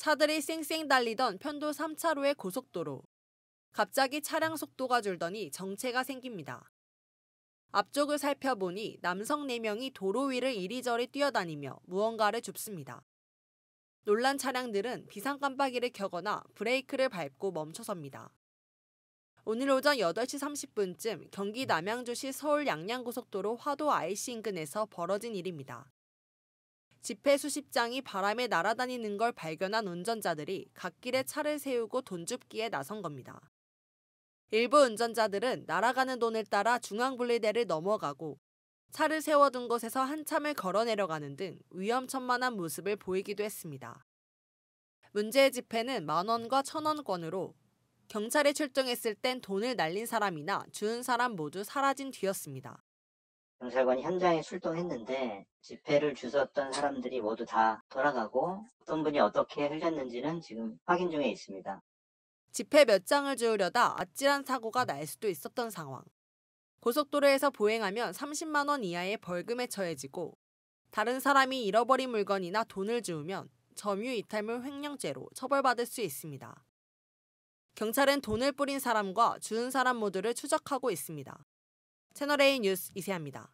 차들이 쌩쌩 달리던 편도 3차로의 고속도로. 갑자기 차량 속도가 줄더니 정체가 생깁니다. 앞쪽을 살펴보니 남성 4명이 도로 위를 이리저리 뛰어다니며 무언가를 줍습니다. 놀란 차량들은 비상 깜빡이를 켜거나 브레이크를 밟고 멈춰섭니다. 오늘 오전 8시 30분쯤 경기 남양주시 서울 양양고속도로 화도 IC 인근에서 벌어진 일입니다. 집회 수십장이 바람에 날아다니는 걸 발견한 운전자들이 갓길에 차를 세우고 돈 줍기에 나선 겁니다. 일부 운전자들은 날아가는 돈을 따라 중앙분리대를 넘어가고 차를 세워둔 곳에서 한참을 걸어 내려가는 등 위험천만한 모습을 보이기도 했습니다. 문제의 집회는 만 원과 천 원권으로 경찰에 출동했을 땐 돈을 날린 사람이나 주운 사람 모두 사라진 뒤였습니다. 경찰관이 현장에 출동했는데 집회를 주었던 사람들이 모두 다 돌아가고 어떤 분이 어떻게 흘렸는지는 지금 확인 중에 있습니다. 집회 몇 장을 지우려다 아찔한 사고가 날 수도 있었던 상황. 고속도로에서 보행하면 30만 원 이하의 벌금에 처해지고 다른 사람이 잃어버린 물건이나 돈을 주우면 점유 이탈물 횡령죄로 처벌받을 수 있습니다. 경찰은 돈을 뿌린 사람과 주운 사람 모두를 추적하고 있습니다. 채널A 뉴스 이세아입니다.